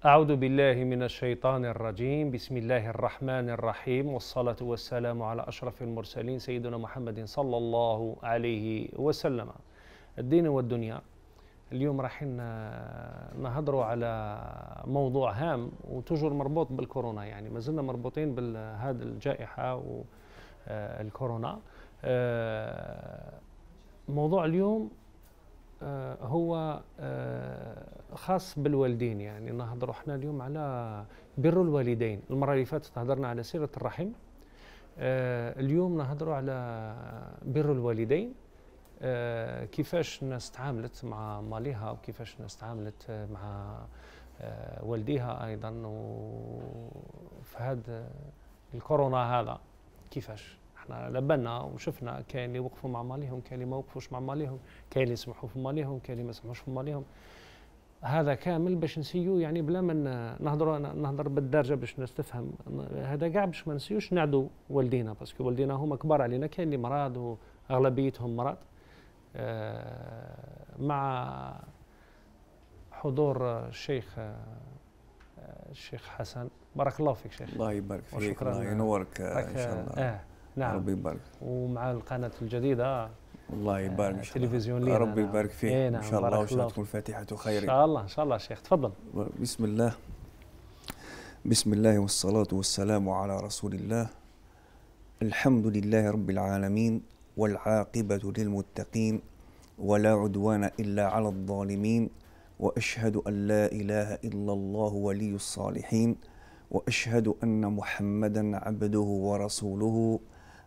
أعوذ بالله من الشيطان الرجيم بسم الله الرحمن الرحيم والصلاة والسلام على أشرف المرسلين سيدنا محمد صلى الله عليه وسلم الدين والدنيا اليوم راح نهضروا على موضوع هام وتجر مربوط بالكورونا يعني ما زلنا مربوطين بهذه الجائحة والكورونا آه، آه، موضوع اليوم آه، هو آه، خاص بالوالدين يعني نهضروا احنا اليوم على بر الوالدين المره اللي فاتت هضرنا على سيره الرحم آه، اليوم نهضروا على بر الوالدين كيفاش الناس تعاملت مع ماليها وكيفاش الناس تعاملت مع والديها ايضا وفي هذا الكورونا هذا كيفاش احنا لبنا وشفنا كاين اللي وقفوا مع ماليهم كاين اللي ما وقفوش مع ماليهم كاين اللي سمحوا في ماليهم كاين اللي ما سمحوش في ماليهم هذا كامل باش نسيو يعني بلا ما نهضر نهضر بالدرجه باش الناس تفهم هذا كاع باش ما نسيوش نعدو والدينا باسكو والدينا هما كبار علينا كاين اللي مراد واغلبيتهم مراد آه، مع حضور الشيخ آه، الشيخ حسن بارك الله فيك شيخ الله يبارك فيك الله ينورك آه، ان شاء الله آه نعم ربي يبارك ومع القناه الجديده الله يبارك آه التلفزيون لينا ربي نعم. يبارك فيك إيه نعم. ان شاء الله وان شاء الله تكون فاتحه خير ان شاء الله ان شاء الله شيخ تفضل بسم الله بسم الله والصلاه والسلام على رسول الله الحمد لله رب العالمين والعاقبه للمتقين ولا عدوان الا على الظالمين واشهد ان لا اله الا الله ولي الصالحين واشهد ان محمدا عبده ورسوله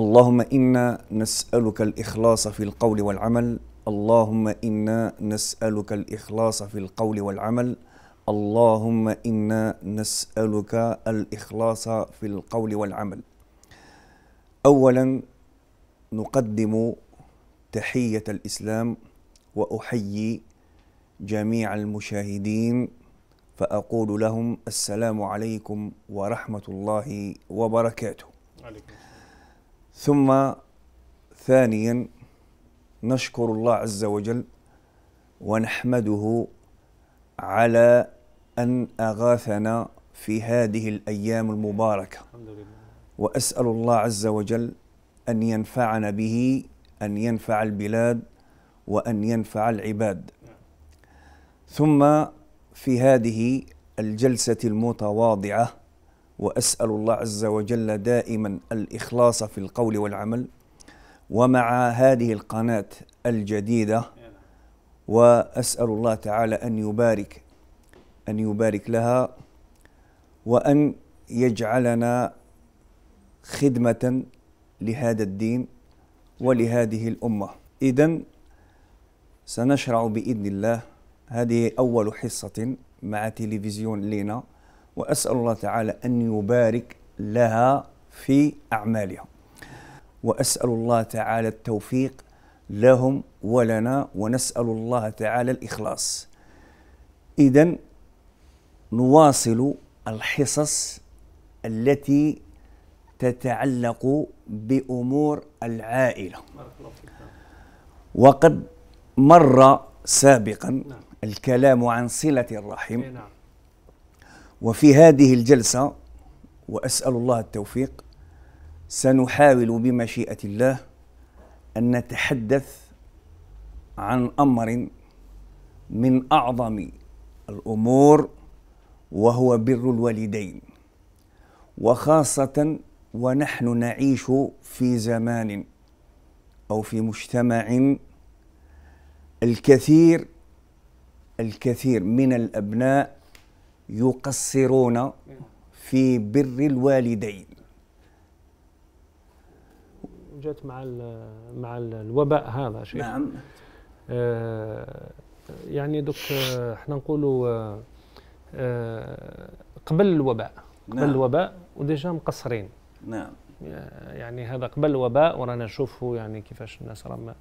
اللهم انا نسالك الاخلاص في القول والعمل اللهم انا نسالك الاخلاص في القول والعمل اللهم انا نسالك الاخلاص في القول والعمل اولا نقدم تحيه الاسلام واحيي جميع المشاهدين فاقول لهم السلام عليكم ورحمه الله وبركاته عليكم. ثم ثانيا نشكر الله عز وجل ونحمده على ان اغاثنا في هذه الايام المباركه واسال الله عز وجل ان ينفعنا به ان ينفع البلاد وان ينفع العباد ثم في هذه الجلسه المتواضعه واسال الله عز وجل دائما الاخلاص في القول والعمل ومع هذه القناه الجديده واسال الله تعالى ان يبارك ان يبارك لها وان يجعلنا خدمه لهذا الدين ولهذه الامه اذا سنشرع باذن الله هذه اول حصه مع تلفزيون لينا وأسأل الله تعالى أن يبارك لها في أعمالها وأسأل الله تعالى التوفيق لهم ولنا ونسأل الله تعالى الإخلاص إذا نواصل الحصص التي تتعلق بأمور العائلة وقد مر سابقا نعم. الكلام عن صلة الرحم نعم. وفي هذه الجلسة وأسأل الله التوفيق سنحاول بمشيئة الله أن نتحدث عن أمر من أعظم الأمور وهو بر الوالدين وخاصة ونحن نعيش في زمان أو في مجتمع الكثير الكثير من الأبناء يقصرون في بر الوالدين جت مع مع الوباء هذا شيء نعم آه يعني دوك احنا آه، نقولوا آه،, آه قبل الوباء قبل نعم. الوباء وديجا مقصرين نعم يعني هذا قبل الوباء ورانا نشوفوا يعني كيفاش الناس راهم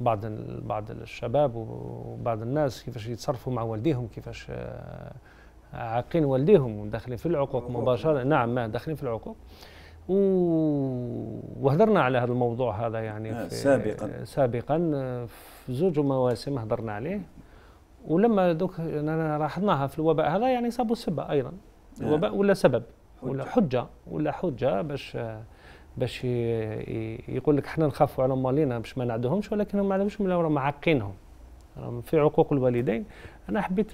بعض بعض الشباب وبعض الناس كيفاش يتصرفوا مع والديهم كيفاش آه عاقين والديهم داخلين في العقوق مباشره نعم داخلين في العقوق و... وهدرنا على هذا الموضوع هذا يعني آه، في سابقا سابقا في زوج مواسم هدرنا عليه ولما دوك لاحظناها في الوباء هذا يعني صابوا السبه ايضا آه. الوباء ولا سبب ولا حجه ولا حجه باش باش يقول لك احنا نخافوا على مالينا باش ما نعدوهمش ولكن هم ما عندهمش معاقينهم في عقوق الوالدين انا حبيت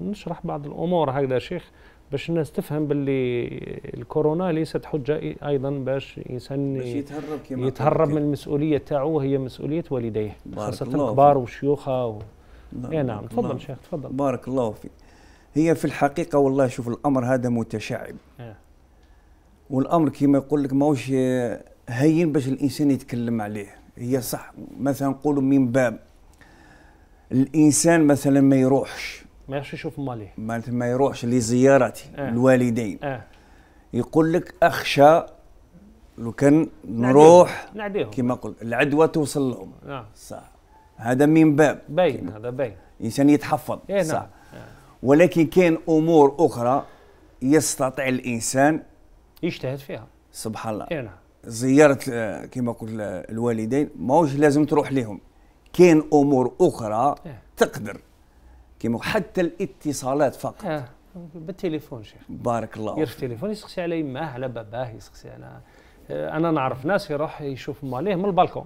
نشرح بعض الامور هكذا شيخ باش الناس تفهم باللي الكورونا ليست حجه ايضا باش الانسان يتهرب كما يتهرب من المسؤوليه تاعو هي مسؤوليه والديه خاصه الكبار وشيوخه و... اي نعم, إيه نعم، تفضل شيخ تفضل بارك الله فيك هي في الحقيقه والله شوف الامر هذا متشعب إيه. والامر كما يقول لك ماهوش هين باش الانسان يتكلم عليه هي صح مثلا نقولوا من باب الانسان مثلا ما يروحش ما يروحش يشوف ماليه معناتها ما يروحش لزيارتي آه. الوالدين آه. يقول لك اخشى لو كان نروح نعديهم كما قلت العدوى توصل لهم نعم صح هذا من باب باين هذا باين الانسان يتحفظ إيه نعم. صح آه. ولكن كاين امور اخرى يستطيع الانسان يجتهد فيها سبحان الله إيه نعم. زياره آه، كما قلت آه، الوالدين ماهوش لازم تروح لهم كان امور اخرى إيه. تقدر كيما حتى الاتصالات فقط إيه. بالتليفون شيخ بارك الله يرفع التليفون يسقسي على يماه على باباه يسقسي على إيه، انا نعرف ناس يروح يشوف ماليه من البالكون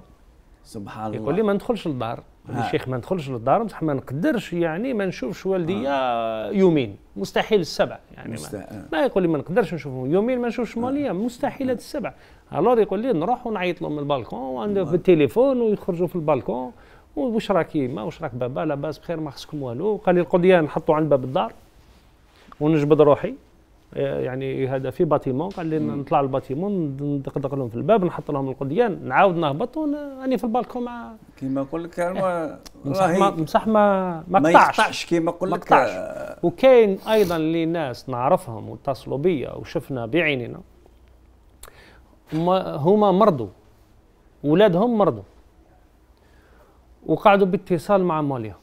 سبحان الله يقول لي ما ندخلش للدار الشيخ ما ندخلش للدار بصح ما نقدرش يعني ما نشوفش والديا يومين مستحيل السبع يعني مستحيل. ما, ما يقول لي ما نقدرش نشوفهم يومين ما نشوفش ماليا مستحيل السبع الور يقول لي نروح ونعيط لهم من البالكون بالتليفون ويخرجوا في البالكون واش راك ما واش راك بابا لاباس بخير ما خصكم والو قال لي القضيه نحطوا عند باب الدار ونجبد روحي آه، يعني هذا في باتيمون قال لي نطلع الباتيمون ندقدق لهم في الباب نحط لهم القضيان نعاود نهبط راني في البالكون مع كيما نقول لك مسح آه، ما مسح ما ما قطعش كيما نقول لك وكاين ايضا اللي ناس نعرفهم واتصلوا بيا وشفنا بعيننا هما مرضوا ولادهم مرضوا وقعدوا باتصال مع موليا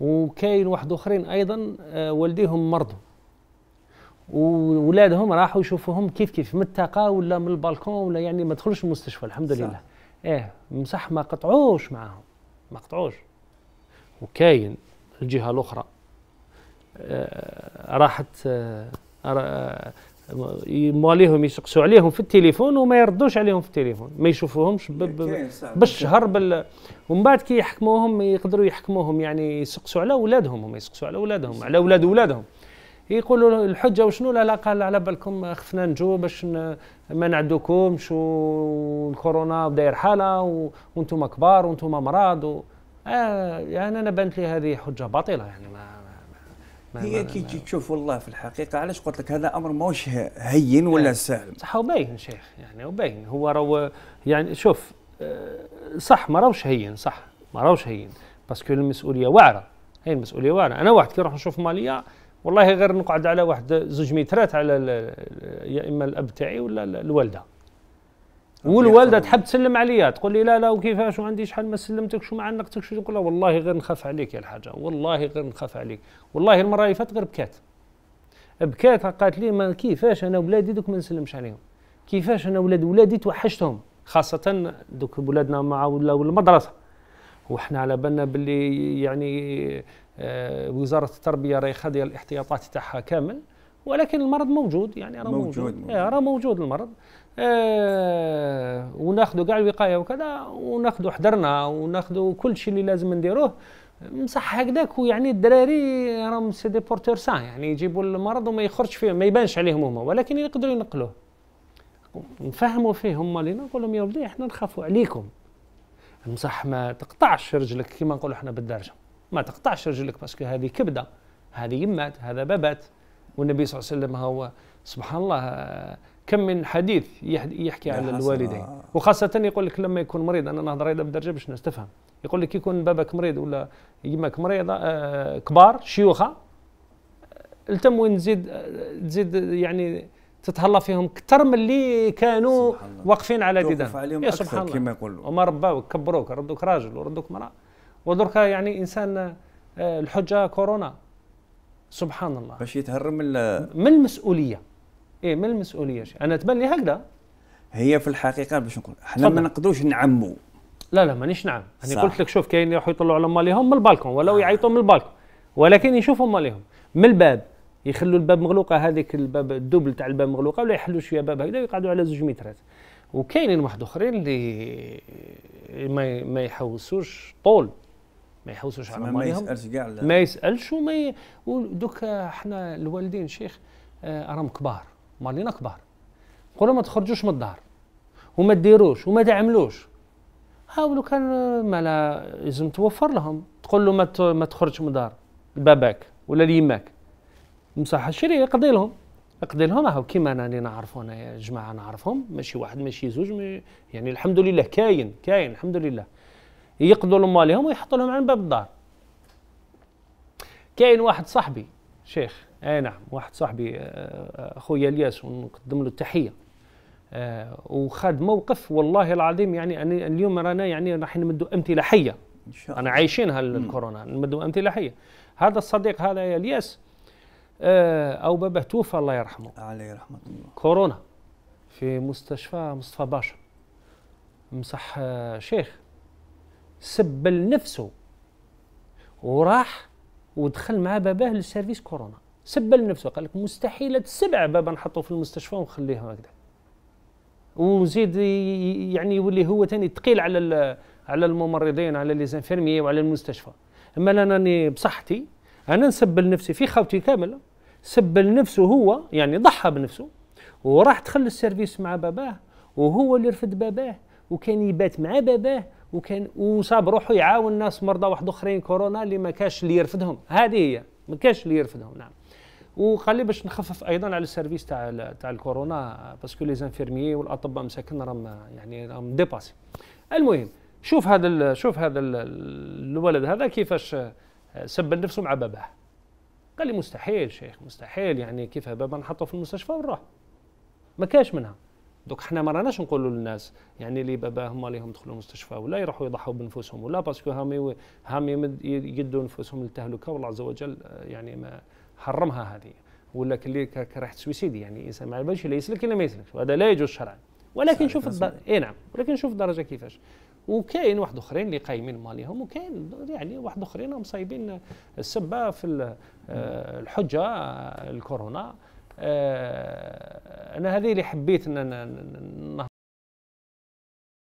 وكاين واحد اخرين ايضا آه، والديهم مرضوا وولادهم راحوا يشوفوهم كيف كيف من التاقه ولا من البالكون ولا يعني ما دخلوش المستشفى الحمد صح. لله ايه مسح ما قطعوش معاهم ما قطعوش وكاين الجهه الاخرى آه راحت آه, آه، مواليهم يسقسوا عليهم في التليفون وما يردوش عليهم في التليفون ما يشوفوهمش بالشهر بال ومن بعد كي يحكموهم يقدروا يحكموهم يعني يسقسوا على اولادهم هما يسقسوا على اولادهم على اولاد اولادهم يقولوا الحجه وشنو لا لا قال على بالكم خفنا نجو باش ما نعدوكمش والكورونا داير حاله وانتم كبار وانتم امراض و... آه يعني انا بانت لي هذه حجه باطله يعني ما هي كي تجي تشوف والله في الحقيقه علاش قلت لك هذا امر ماهوش هين ولا إيه. سهل صح وباين شيخ يعني وباين هو راهو يعني شوف آه، صح ما راهوش هين صح ما راهوش هين باسكو المسؤوليه واعره هي المسؤوليه واعره انا واحد كي نروح نشوف ماليا والله غير نقعد على واحد زوج مترات على يا اما الاب تاعي ولا الوالده والوالده تحب تسلم عليا تقول لي لا لا وكيفاش وعندي شحال ما سلمتكش وما عنقتكش تقول لها والله غير نخاف عليك يا الحاجه والله غير نخاف عليك والله المره اللي فاتت غير بكات بكات قالت لي ما كيفاش انا ولادي دوك ما نسلمش عليهم كيفاش انا ولاد ولادي توحشتهم خاصه دوك ولادنا مع ولاو المدرسه وحنا على بالنا باللي يعني آه وزاره التربيه راهي خاديه الاحتياطات تاعها كامل ولكن المرض موجود يعني راه موجود, موجود. موجود. راه موجود المرض آه وناخذوا كاع الوقايه وكذا وناخذوا حضرنا وناخذوا كل شيء اللي لازم نديروه بصح هكذاك ويعني الدراري راهم سي دي بورتور سان يعني يجيبوا المرض وما يخرجش فيه ما يبانش عليهم هما ولكن يقدروا ينقلوه نفهموا فيه هما لينا نقول لهم يا ولدي احنا نخافوا عليكم بصح ما تقطعش رجلك كما نقولوا احنا بالدرجه ما تقطعش رجلك باسكو هذه كبده هذه يمات هذا بابات والنبي صلى الله عليه وسلم هو سبحان الله كم من حديث يحكي على الوالدين وخاصة يقول لك لما يكون مريض أنا نهضر هذا بالدرجة باش الناس تفهم يقول لك يكون بابك مريض ولا يماك مريضة آه، كبار شيوخة آه، التم وين تزيد آه، تزيد يعني تتهلا فيهم اكثر من اللي كانوا واقفين على ديدان يا سبحان الله كما يقولوا وما رباوك كبروك ردوك راجل وردوك مرأة ودركا يعني انسان الحجه كورونا سبحان الله باش يتهرب من من المسؤوليه ايه من المسؤوليه شي. انا تبان لي هكذا هي في الحقيقه باش نقول احنا ما نقدروش نعموا لا لا مانيش نعم انا قلت لك شوف كاين يروحوا يطلعوا على ماليهم من البالكون ولو يعيطوا من البالكون ولكن يشوفوا ماليهم من الباب يخلوا الباب مغلوقه هذيك الباب الدوبل تاع الباب مغلوقه ولا يحلوا شويه باب هكذا ويقعدوا على زوج مترات وكاينين واحد اخرين اللي ما يحوسوش طول ما يحوسوش على ما يسالش كاع ما يسالش وما ي... ودوك احنا الوالدين شيخ آه راهم كبار مالينا كبار نقولوا ما تخرجوش من الدار وما ديروش وما تعملوش ها ولو كان آه، مالا لازم توفر لهم تقول له ما ما تخرجش من الدار لباباك ولا ليماك مصحة الشريعه يقضي لهم يقضي لهم هاو كيما انا اللي نعرفه انايا جماعه نعرفهم ماشي واحد ماشي زوج يعني الحمد لله كاين كاين الحمد لله يقضوا لمالهم ويحطوا لهم عند باب الدار كاين واحد صاحبي شيخ اي نعم واحد صاحبي آه، آه، اخويا الياس ونقدم له التحيه آه، وخد موقف والله العظيم يعني أنا اليوم رانا يعني راح نمدوا امثله حيه إن شاء الله. انا عايشين هالكورونا نمدوا امثله حيه هذا الصديق هذا يا الياس او باباه توفى الله يرحمه عليه رحمه الله كورونا في مستشفى مصطفى باشا مصح شيخ سبل نفسه وراح ودخل مع باباه للسيرفيس كورونا سبل نفسه قال لك مستحيل سبع بابا نحطه في المستشفى ونخليه هكذا وزيد يعني يولي هو تاني ثقيل على على الممرضين على لي زانفيرمي وعلى المستشفى اما انا راني بصحتي انا نسبل نفسي في خوتي كامله سبل نفسه هو يعني ضحى بنفسه وراح دخل السيرفيس مع باباه وهو اللي رفد باباه وكان يبات مع باباه وكان وصاب روحه يعاون ناس مرضى واحد اخرين كورونا اللي ما كاش اللي يرفدهم هذه هي ما كاش اللي يرفدهم نعم وقال لي باش نخفف ايضا على السيرفيس تاع تاع الكورونا باسكو لي زانفيرمي والاطباء مساكن راهم يعني راهم ديباسي المهم شوف هذا شوف هذا الولد هذا كيفاش آه، سب نفسه مع باباه قال لي مستحيل شيخ مستحيل يعني كيف بابا نحطه في المستشفى ونروح ما كاش منها دوك حنا ما راناش نقولوا للناس يعني اللي باباهم مالهم يدخلوا المستشفى ولا يروحوا يضحوا بنفسهم ولا باسكو هم هم يدوا نفسهم للتهلكه والله عز وجل يعني ما حرمها هذه ولا كلي كريحه سويسيدي يعني الانسان ما يبغيش لا يسلك الا ما يسلكش وهذا لا يجوز شرعا ولكن شوف الدر... اي نعم ولكن شوف الدرجه كيفاش وكاين واحد اخرين اللي قايمين مالهم وكاين يعني واحد اخرين مصايبين السبه في آه، الحجه آه، الكورونا آه، انا هذه اللي حبيت ان